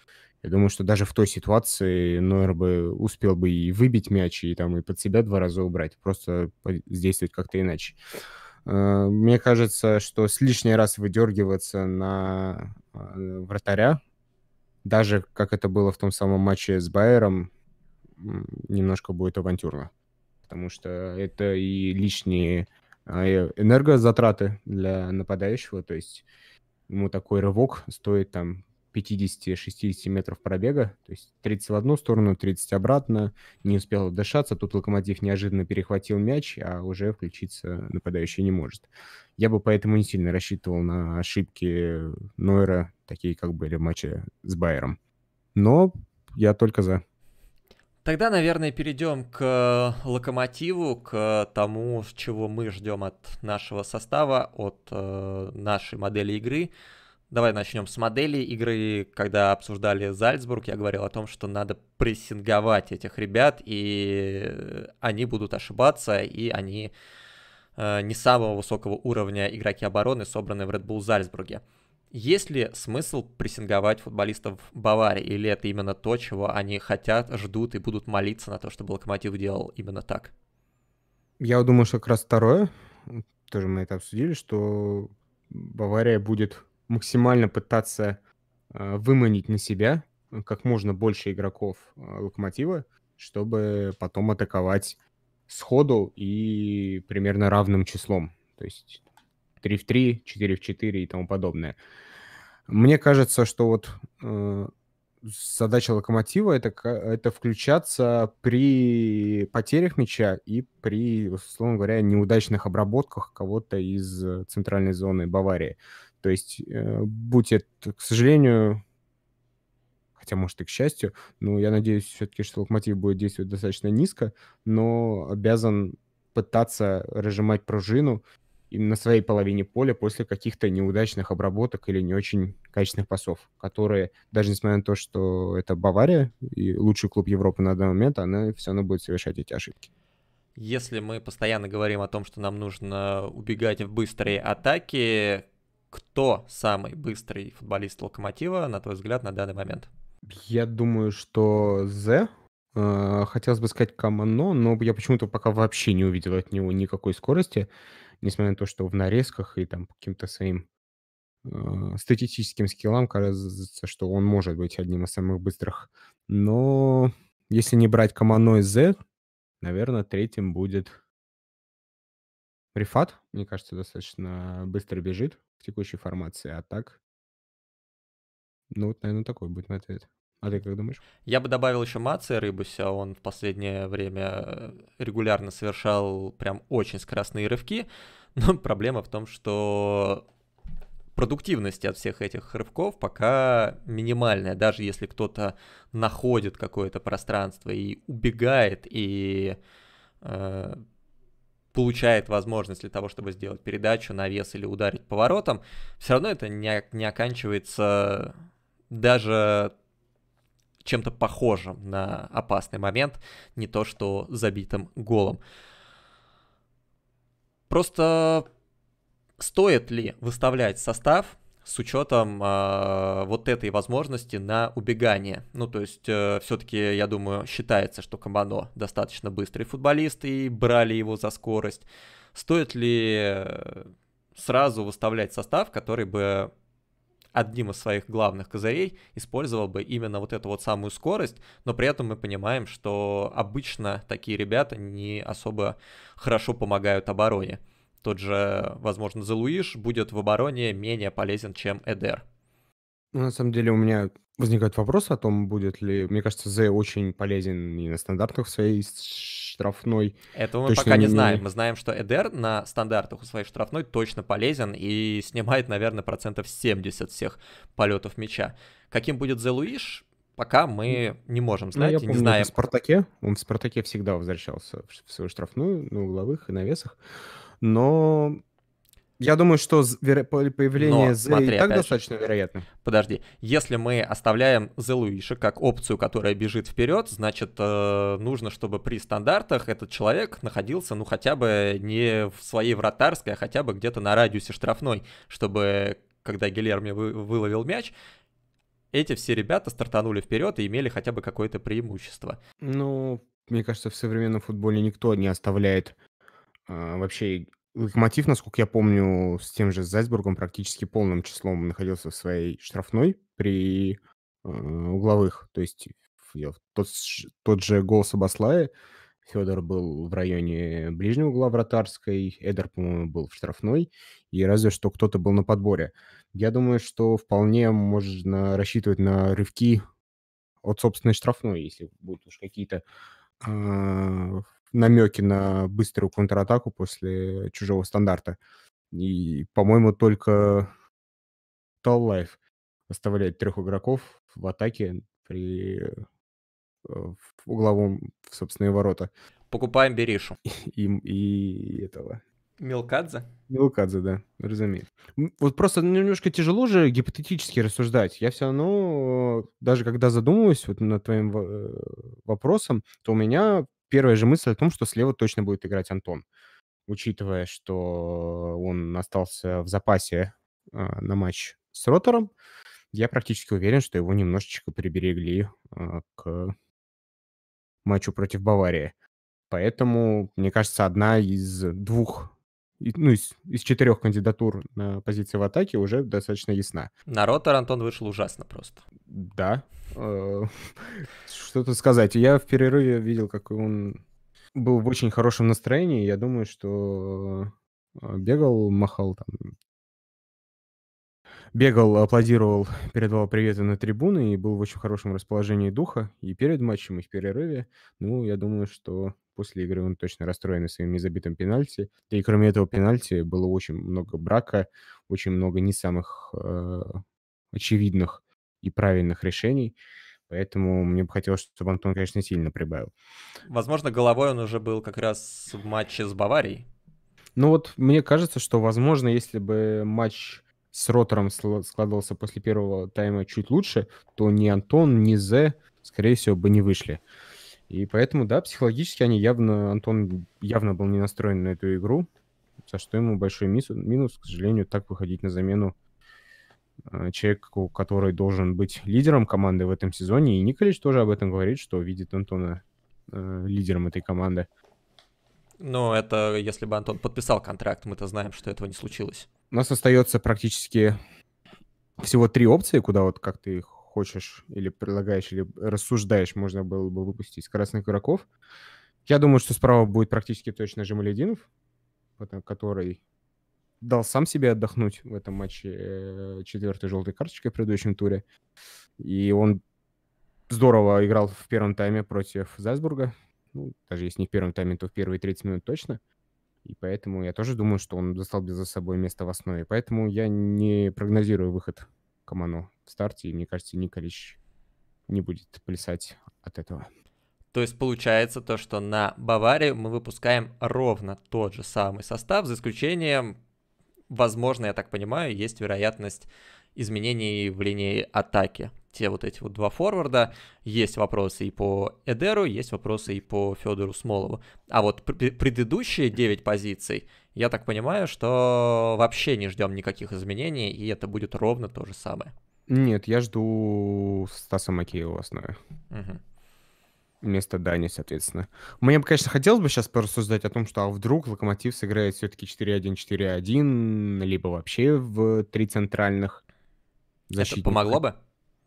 Я думаю, что даже в той ситуации Нойер бы успел бы и выбить мяч, и там и под себя два раза убрать, просто действовать как-то иначе. Э, мне кажется, что с лишний раз выдергиваться на э, вратаря, даже как это было в том самом матче с Байером, немножко будет авантюрно, потому что это и лишние а, энергозатраты для нападающего, то есть ему такой рывок стоит там 50-60 метров пробега, то есть 30 в одну сторону, 30 обратно, не успел дышаться, тут Локомотив неожиданно перехватил мяч, а уже включиться нападающий не может. Я бы поэтому не сильно рассчитывал на ошибки Нойра, такие как были в матче с Байером. Но я только за. Тогда, наверное, перейдем к э, локомотиву, к тому, чего мы ждем от нашего состава, от э, нашей модели игры. Давай начнем с модели игры. Когда обсуждали Зальцбург, я говорил о том, что надо прессинговать этих ребят, и они будут ошибаться, и они э, не самого высокого уровня игроки обороны собранные в Red Bull Зальцбурге. Есть ли смысл прессинговать футболистов Баварии, или это именно то, чего они хотят, ждут и будут молиться на то, чтобы Локомотив делал именно так? Я думаю, что как раз второе, тоже мы это обсудили, что Бавария будет максимально пытаться э, выманить на себя э, как можно больше игроков э, Локомотива, чтобы потом атаковать сходу и примерно равным числом. То есть 3 в 3, 4 в 4 и тому подобное. Мне кажется, что вот э, задача локомотива это, это включаться при потерях мяча и при, условно говоря, неудачных обработках кого-то из э, центральной зоны Баварии. То есть, э, будь это, к сожалению, хотя, может, и к счастью, но я надеюсь все-таки, что локомотив будет действовать достаточно низко, но обязан пытаться разжимать пружину им на своей половине поля после каких-то неудачных обработок или не очень качественных пасов, которые, даже несмотря на то, что это Бавария и лучший клуб Европы на данный момент, она все равно будет совершать эти ошибки. Если мы постоянно говорим о том, что нам нужно убегать в быстрые атаки, кто самый быстрый футболист Локомотива, на твой взгляд, на данный момент? Я думаю, что Зе, э, хотелось бы сказать Камано, но я почему-то пока вообще не увидел от него никакой скорости несмотря на то, что в нарезках и там каким-то своим э, статистическим скиллам кажется, что он может быть одним из самых быстрых. Но если не брать из Z, наверное, третьим будет Рифат. Мне кажется, достаточно быстро бежит в текущей формации, а так... Ну, вот, наверное, такой будет мой ответ. А ты как думаешь? Я бы добавил еще Мация Рыбуся, он в последнее время э, регулярно совершал прям очень скоростные рывки, но проблема в том, что продуктивность от всех этих рывков пока минимальная. Даже если кто-то находит какое-то пространство и убегает, и э, получает возможность для того, чтобы сделать передачу, навес или ударить поворотом, все равно это не, не оканчивается даже чем-то похожим на опасный момент, не то что забитым голом. Просто стоит ли выставлять состав с учетом э, вот этой возможности на убегание. Ну, то есть, э, все-таки, я думаю, считается, что Камано достаточно быстрый футболист, и брали его за скорость. Стоит ли э, сразу выставлять состав, который бы одним из своих главных козырей использовал бы именно вот эту вот самую скорость, но при этом мы понимаем, что обычно такие ребята не особо хорошо помогают обороне. Тот же, возможно, Залуиш будет в обороне менее полезен, чем Эдер. Ну, на самом деле у меня возникает вопрос о том, будет ли... Мне кажется, Зе очень полезен и на стандартах в своей штрафной. Это мы пока не, не знаем. Мы знаем, что Эдер на стандартах у своей штрафной точно полезен и снимает, наверное, процентов 70 всех полетов мяча. Каким будет Зе Луиш, пока мы не можем знать ну, я и помню, не знаем. В Спартаке, он в Спартаке всегда возвращался в свою штрафную на ну, угловых и на весах, но я думаю, что появление Но, и так достаточно же. вероятно. Подожди, если мы оставляем The Луиша как опцию, которая бежит вперед, значит, э, нужно, чтобы при стандартах этот человек находился, ну, хотя бы не в своей вратарской, а хотя бы где-то на радиусе штрафной, чтобы, когда Гильерми вы... выловил мяч, эти все ребята стартанули вперед и имели хотя бы какое-то преимущество. Ну, мне кажется, в современном футболе никто не оставляет а, вообще Локомотив, насколько я помню, с тем же Зальцбургом практически полным числом находился в своей штрафной при э, угловых. То есть тот, тот же гол Сабаслая, Федор был в районе ближнего угла вратарской, Эдер, по-моему, был в штрафной, и разве что кто-то был на подборе. Я думаю, что вполне можно рассчитывать на рывки от собственной штрафной, если будут уж какие-то а, намеки на быструю контратаку после чужого стандарта. И, по-моему, только Tall Life оставляет трех игроков в атаке при э, в угловом, в собственные ворота. Покупаем Беришу. Им и этого. Мелкадзе? Мелкадзе, да, разумеется. Вот просто немножко тяжело же гипотетически рассуждать. Я все равно, э, даже когда задумываюсь вот над твоим э, вопросом, то у меня первая же мысль о том, что слева точно будет играть Антон, учитывая, что он остался в запасе э, на матч с Ротором. Я практически уверен, что его немножечко приберегли э, к матчу против Баварии. Поэтому, мне кажется, одна из двух ну, из, из четырех кандидатур на позиции в атаке уже достаточно ясна. На ротор Антон вышел ужасно просто. Да. Э, что то сказать? Я в перерыве видел, как он был в очень хорошем настроении. Я думаю, что э, бегал, махал там бегал, аплодировал, передавал приветы на трибуны и был в очень хорошем расположении духа и перед матчем, и в перерыве. Ну, я думаю, что после игры он точно расстроен своим незабитым пенальти. И кроме этого пенальти было очень много брака, очень много не самых э, очевидных и правильных решений. Поэтому мне бы хотелось, чтобы Антон, конечно, сильно прибавил. Возможно, головой он уже был как раз в матче с Баварией. Ну вот мне кажется, что, возможно, если бы матч с Ротором складывался после первого тайма чуть лучше, то ни Антон, ни Зе, скорее всего, бы не вышли. И поэтому, да, психологически они явно, Антон явно был не настроен на эту игру, за что ему большой минус, к сожалению, так выходить на замену э, человеку, который должен быть лидером команды в этом сезоне. И Николич тоже об этом говорит, что видит Антона э, лидером этой команды. Ну, это если бы Антон подписал контракт, мы-то знаем, что этого не случилось. У нас остается практически всего три опции, куда вот как ты их хочешь или предлагаешь, или рассуждаешь, можно было бы выпустить красных игроков. Я думаю, что справа будет практически точно Жемалединов, который дал сам себе отдохнуть в этом матче э, четвертой желтой карточкой в предыдущем туре. И он здорово играл в первом тайме против Зальцбурга. Ну, даже если не в первом тайме, то в первые 30 минут точно. И поэтому я тоже думаю, что он застал за собой место в основе. Поэтому я не прогнозирую выход Каману в старте, и мне кажется, Николич не будет плясать от этого. То есть получается то, что на Баварию мы выпускаем ровно тот же самый состав, за исключением, возможно, я так понимаю, есть вероятность изменений в линии атаки те вот эти вот два форварда. Есть вопросы и по Эдеру, есть вопросы и по Федору Смолову. А вот пр- предыдущие 9 позиций, я так понимаю, что вообще не ждем никаких изменений, и это будет ровно то же самое. Нет, я жду Стаса Макеева в основе. Угу. Вместо Дани, соответственно. Мне бы, конечно, хотелось бы сейчас порассуждать о том, что а вдруг Локомотив сыграет все-таки 4-1-4-1, либо вообще в три центральных защитника. Это помогло бы?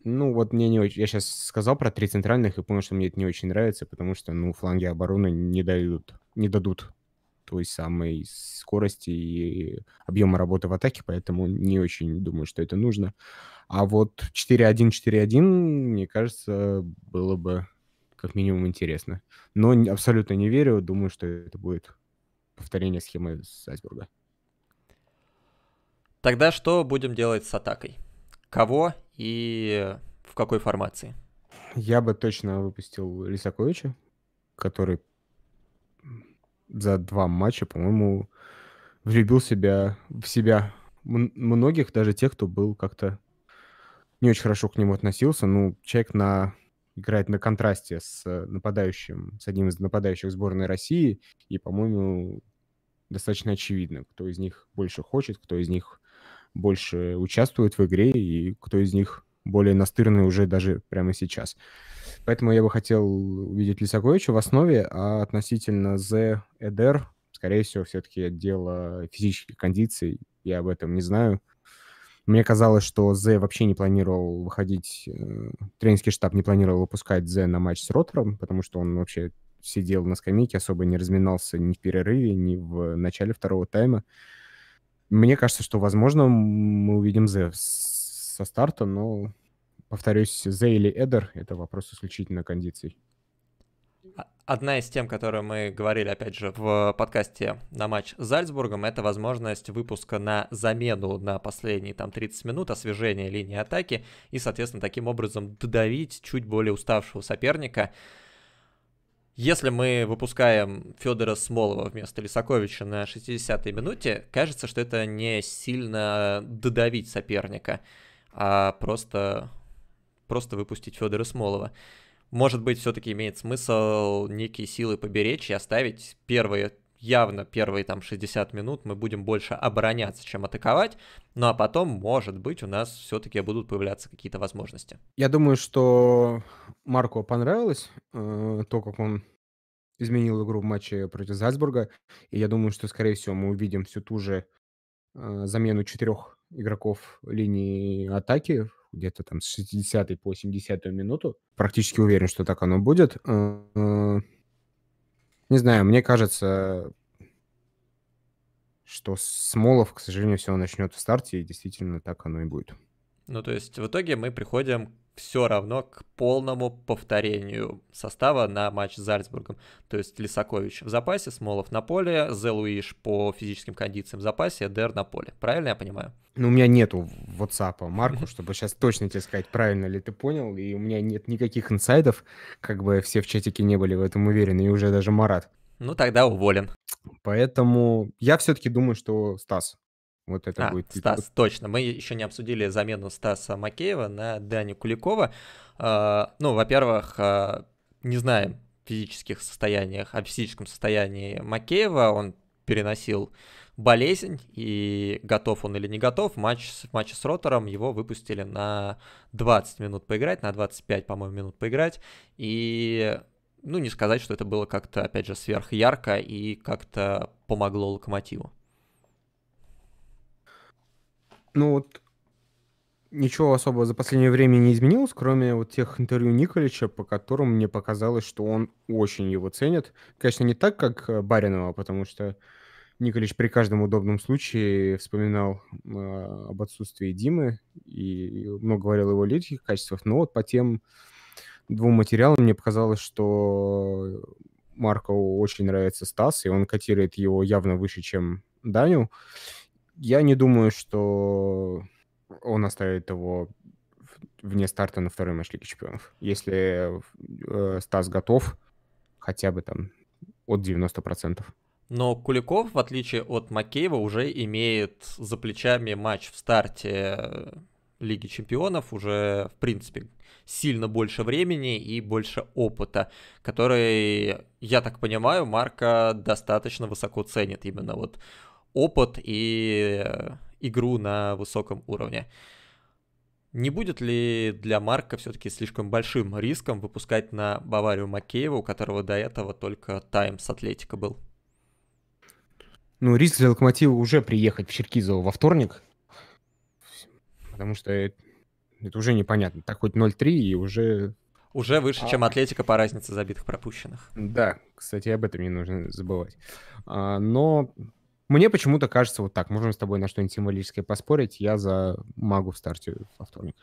Ну, вот мне не очень... Я сейчас сказал про три центральных и понял, что мне это не очень нравится, потому что, ну, фланги обороны не дают, не дадут той самой скорости и объема работы в атаке, поэтому не очень думаю, что это нужно. А вот 4-1-4-1, мне кажется, было бы как минимум интересно. Но абсолютно не верю, думаю, что это будет повторение схемы Сальцбурга. Тогда что будем делать с атакой? кого и в какой формации? Я бы точно выпустил Лисаковича, который за два матча, по-моему, влюбил себя в себя многих, даже тех, кто был как-то не очень хорошо к нему относился. Ну, человек на играет на контрасте с нападающим, с одним из нападающих сборной России, и, по-моему, достаточно очевидно, кто из них больше хочет, кто из них больше участвуют в игре и кто из них более настырный уже даже прямо сейчас. Поэтому я бы хотел увидеть Лисаковича в основе, а относительно Зе Эдер, скорее всего, все-таки дело физических кондиций, я об этом не знаю. Мне казалось, что Зе вообще не планировал выходить, э, тренерский штаб не планировал выпускать Зе на матч с Ротором, потому что он вообще сидел на скамейке, особо не разминался ни в перерыве, ни в начале второго тайма. Мне кажется, что, возможно, мы увидим Зе со старта, но, повторюсь, Зе или Эдер — это вопрос исключительно кондиций. А, одна из тем, которые мы говорили, опять же, в подкасте на матч с Зальцбургом, это возможность выпуска на замену на последние там 30 минут, освежения линии атаки и, соответственно, таким образом додавить чуть более уставшего соперника. Если мы выпускаем Федора Смолова вместо Лисаковича на 60-й минуте, кажется, что это не сильно додавить соперника, а просто, просто выпустить Федора Смолова. Может быть, все-таки имеет смысл некие силы поберечь и оставить первые явно первые там 60 минут мы будем больше обороняться, чем атаковать, ну а потом, может быть, у нас все-таки будут появляться какие-то возможности. Я думаю, что Марко понравилось э, то, как он изменил игру в матче против Зальцбурга, и я думаю, что, скорее всего, мы увидим всю ту же э, замену четырех игроков линии атаки где-то там с 60 по 70 минуту. Практически уверен, что так оно будет. Э, э, не знаю, мне кажется, что Смолов, к сожалению, все начнет в старте, и действительно так оно и будет. Ну, то есть в итоге мы приходим все равно к полному повторению состава на матч с Зальцбургом. То есть Лисакович в запасе, Смолов на поле, Зелуиш по физическим кондициям в запасе, Дер на поле. Правильно я понимаю? Ну, у меня нету WhatsApp, Марку, чтобы сейчас точно тебе сказать, правильно ли ты понял, и у меня нет никаких инсайдов, как бы все в чатике не были в этом уверены, и уже даже Марат. Ну, тогда уволен. Поэтому я все-таки думаю, что Стас вот это а, будет. Стас, точно. Мы еще не обсудили замену Стаса Макеева на Даню Куликова. А, ну, во-первых, а, не знаем физических состояниях, о физическом состоянии Макеева. Он переносил болезнь, и готов он или не готов, матч, в матче с Ротором его выпустили на 20 минут поиграть, на 25, по-моему, минут поиграть, и, ну, не сказать, что это было как-то, опять же, сверхярко и как-то помогло Локомотиву ну вот ничего особо за последнее время не изменилось, кроме вот тех интервью Николича, по которым мне показалось, что он очень его ценит. Конечно, не так, как э, Баринова, потому что Николич при каждом удобном случае вспоминал э, об отсутствии Димы и много говорил о его личных качествах, но вот по тем двум материалам мне показалось, что Марко очень нравится Стас, и он котирует его явно выше, чем Даню я не думаю, что он оставит его вне старта на второй матч Лиги Чемпионов. Если э, Стас готов, хотя бы там от 90%. Но Куликов, в отличие от Макеева, уже имеет за плечами матч в старте Лиги Чемпионов, уже, в принципе, сильно больше времени и больше опыта, который, я так понимаю, Марка достаточно высоко ценит именно вот опыт и э, игру на высоком уровне. Не будет ли для Марка все-таки слишком большим риском выпускать на Баварию Макеева, у которого до этого только тайм с Атлетика был? Ну, риск для Локомотива уже приехать в Черкизово во вторник, потому что э, это, уже непонятно. Так хоть 0-3 и уже... Уже выше, чем а. Атлетика по разнице забитых пропущенных. Да, кстати, об этом не нужно забывать. А, но мне почему-то кажется вот так. Можем с тобой на что-нибудь символическое поспорить. Я за магу в старте во вторник.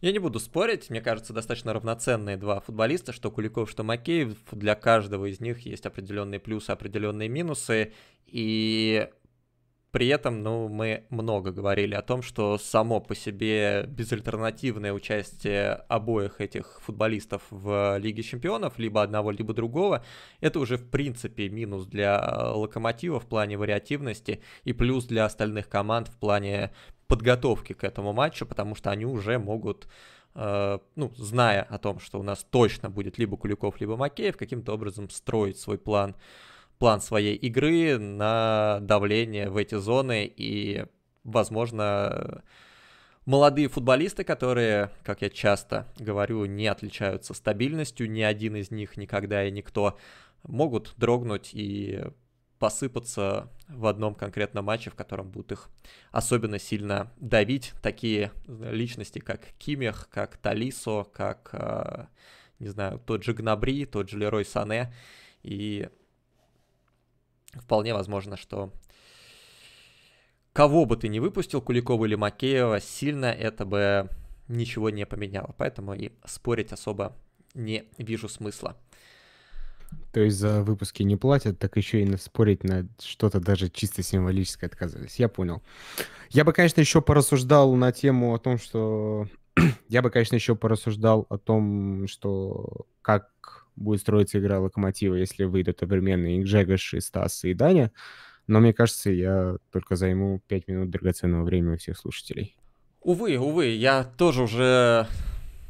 Я не буду спорить, мне кажется, достаточно равноценные два футболиста, что Куликов, что Макеев. Для каждого из них есть определенные плюсы, определенные минусы. И при этом, ну, мы много говорили о том, что само по себе безальтернативное участие обоих этих футболистов в Лиге Чемпионов, либо одного, либо другого, это уже, в принципе, минус для Локомотива в плане вариативности и плюс для остальных команд в плане подготовки к этому матчу, потому что они уже могут э, ну, зная о том, что у нас точно будет либо Куликов, либо Макеев, каким-то образом строить свой план план своей игры на давление в эти зоны и, возможно, молодые футболисты, которые, как я часто говорю, не отличаются стабильностью, ни один из них никогда и никто, могут дрогнуть и посыпаться в одном конкретном матче, в котором будут их особенно сильно давить такие личности, как Кимех, как Талисо, как, а, не знаю, тот же Гнабри, тот же Лерой Сане. И вполне возможно, что кого бы ты не выпустил, Куликова или Макеева, сильно это бы ничего не поменяло. Поэтому и спорить особо не вижу смысла. То есть за выпуски не платят, так еще и спорить на что-то даже чисто символическое отказались. Я понял. Я бы, конечно, еще порассуждал на тему о том, что... Я бы, конечно, еще порассуждал о том, что как будет строиться игра Локомотива, если выйдут одновременно и Джегаш, и Стас, и Даня. Но мне кажется, я только займу 5 минут драгоценного времени у всех слушателей. Увы, увы, я тоже уже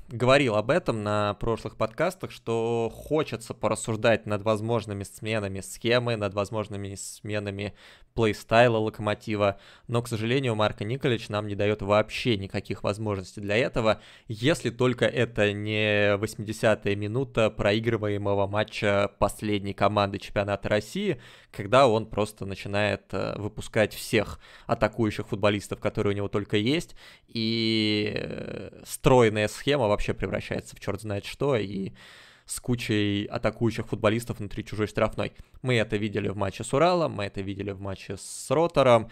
говорил об этом на прошлых подкастах, что хочется порассуждать над возможными сменами схемы, над возможными сменами плейстайла локомотива, но, к сожалению, Марко Николич нам не дает вообще никаких возможностей для этого, если только это не 80-я минута проигрываемого матча последней команды чемпионата России, когда он просто начинает э, выпускать всех атакующих футболистов, которые у него только есть, и э, стройная схема вообще превращается в черт знает что, и с кучей атакующих футболистов внутри чужой штрафной. Мы это видели в матче с Уралом, мы это видели в матче с Ротором.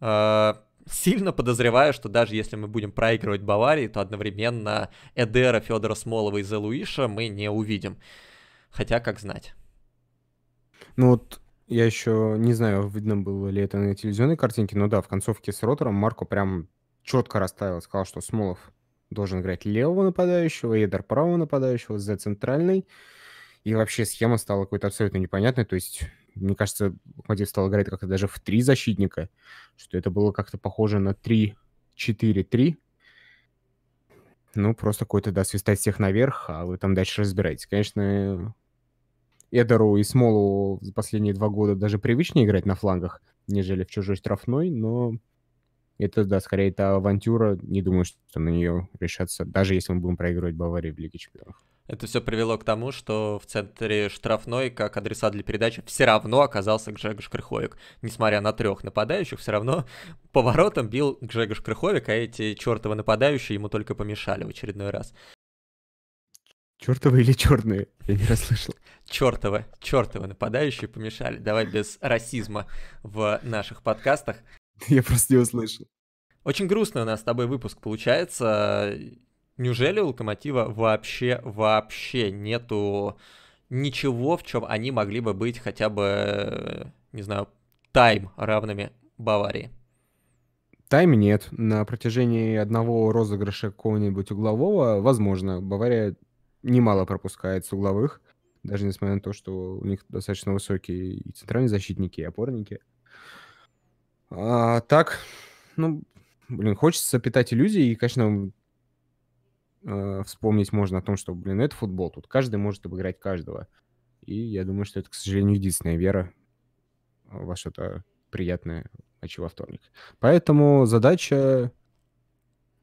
Э, сильно подозреваю, что даже если мы будем проигрывать Баварии, то одновременно Эдера, Федора Смолова и Зелуиша мы не увидим. Хотя, как знать. Ну вот я еще не знаю, видно было ли это на телевизионной картинке, но да, в концовке с Ротором Марко прям четко расставил, сказал, что Смолов должен играть левого нападающего, Эдер правого нападающего, за центральный. И вообще схема стала какой-то абсолютно непонятной. То есть, мне кажется, Мадив стал играть как-то даже в три защитника, что это было как-то похоже на 3-4-3. Ну, просто какой-то, да, свистать всех наверх, а вы там дальше разбираетесь. Конечно, Эдеру и Смолу за последние два года даже привычнее играть на флангах, нежели в чужой штрафной, но это, да, скорее это авантюра. Не думаю, что на нее решаться, даже если мы будем проигрывать Баварии в Лиге Чемпионов. Это все привело к тому, что в центре штрафной, как адреса для передачи, все равно оказался Гжегош Крыховик. Несмотря на трех нападающих, все равно поворотом бил Гжегош Крыховик, а эти чертовы нападающие ему только помешали в очередной раз. Чертовы или черные? Я не расслышал. Чертовы, чертовы нападающие помешали. Давай без расизма в наших подкастах. Я просто не услышал. Очень грустный у нас с тобой выпуск получается. Неужели у Локомотива вообще, вообще нету ничего, в чем они могли бы быть хотя бы, не знаю, тайм равными Баварии? Тайм нет. На протяжении одного розыгрыша какого-нибудь углового, возможно, Бавария немало пропускает с угловых, даже несмотря на то, что у них достаточно высокие и центральные защитники, и опорники. А, так, ну, блин, хочется питать иллюзии, и, конечно, а, вспомнить можно о том, что, блин, это футбол, тут каждый может обыграть каждого. И я думаю, что это, к сожалению, единственная вера во что-то приятное ночи а во вторник. Поэтому задача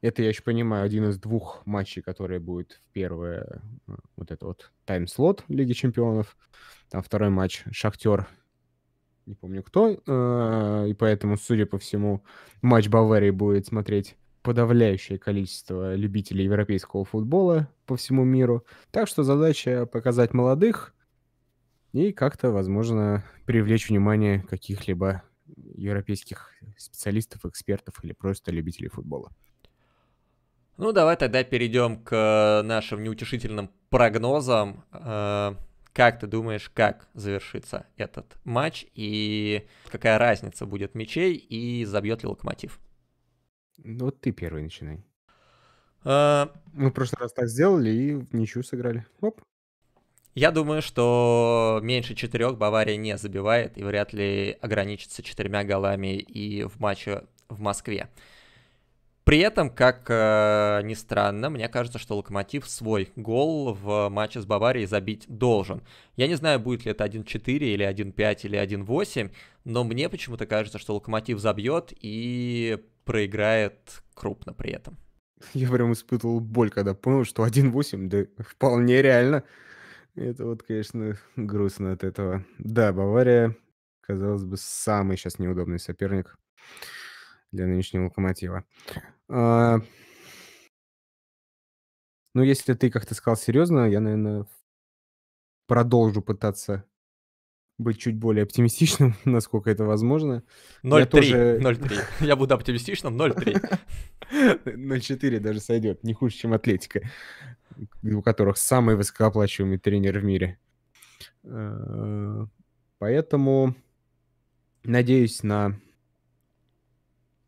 это, я еще понимаю, один из двух матчей, которые будет в первое, э, вот это вот тайм-слот Лиги Чемпионов. Там второй матч Шахтер, не помню кто. А, и поэтому, судя по всему, матч Баварии будет смотреть подавляющее количество любителей европейского футбола по всему миру. Так что задача показать молодых и как-то, возможно, привлечь внимание каких-либо европейских специалистов, экспертов или просто любителей футбола. Ну, давай тогда перейдем к э, нашим неутешительным прогнозам. Э, как ты думаешь, как завершится этот матч и какая разница будет мечей и забьет ли локомотив? Ну, вот ты первый начинай. А... Мы в прошлый раз так сделали и ничью сыграли. Оп. Я думаю, что меньше четырех Бавария не забивает и вряд ли ограничится четырьмя голами и в матче в Москве. При этом, как э, ни странно, мне кажется, что Локомотив свой гол в матче с Баварией забить должен. Я не знаю, будет ли это 1-4 или 1-5 или 1-8, но мне почему-то кажется, что Локомотив забьет и проиграет крупно при этом. Я прям испытывал боль, когда понял, что 1-8, да вполне реально. Это вот, конечно, грустно от этого. Да, Бавария, казалось бы, самый сейчас неудобный соперник для нынешнего локомотива. А... Ну, если ты как-то сказал серьезно, я, наверное, продолжу пытаться быть чуть более оптимистичным, насколько это возможно. 0-3, я тоже... 0-3. Я буду оптимистичным, 0-3. 0-4 даже сойдет, не хуже, чем Атлетика, у которых самый высокооплачиваемый тренер в мире. А, поэтому надеюсь на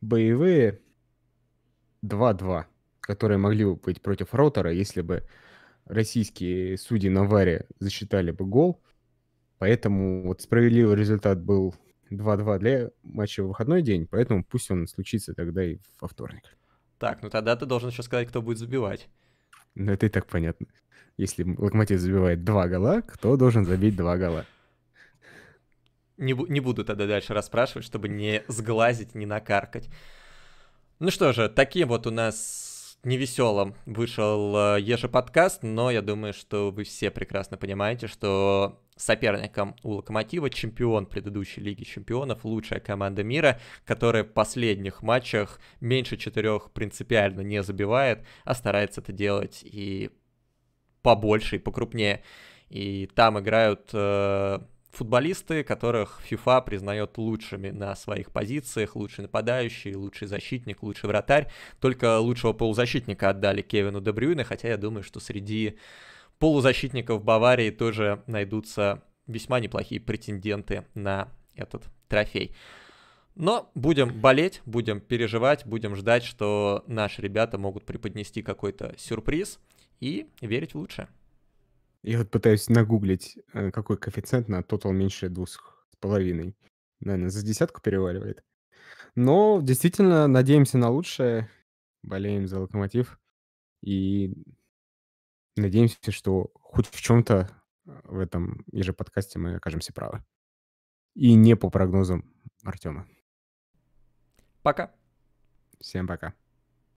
боевые 2-2, которые могли бы быть против Ротора, если бы российские судьи на варе засчитали бы гол. Поэтому вот справедливый результат был 2-2 для матча в выходной день, поэтому пусть он случится тогда и во вторник. Так, ну тогда ты должен еще сказать, кто будет забивать. Ну это и так понятно. Если Локомотив забивает два гола, кто должен забить два гола? Не, не буду тогда дальше расспрашивать, чтобы не сглазить, не накаркать. Ну что же, таким вот у нас невеселым вышел э, ежеподкаст, но я думаю, что вы все прекрасно понимаете, что соперником у Локомотива, чемпион предыдущей Лиги Чемпионов, лучшая команда мира, которая в последних матчах меньше четырех принципиально не забивает, а старается это делать и побольше, и покрупнее. И там играют э, футболисты, которых FIFA признает лучшими на своих позициях, лучший нападающий, лучший защитник, лучший вратарь. Только лучшего полузащитника отдали Кевину Дебрюйне, хотя я думаю, что среди полузащитников Баварии тоже найдутся весьма неплохие претенденты на этот трофей. Но будем болеть, будем переживать, будем ждать, что наши ребята могут преподнести какой-то сюрприз и верить в лучшее. Я вот пытаюсь нагуглить, э, какой коэффициент на тотал меньше двух с половиной. Наверное, за десятку переваливает. Но действительно, надеемся на лучшее. Болеем за локомотив. И надеемся, что хоть в чем-то а, в этом ежеподкасте мы окажемся правы. И не по прогнозам Артема. Пока. Всем пока.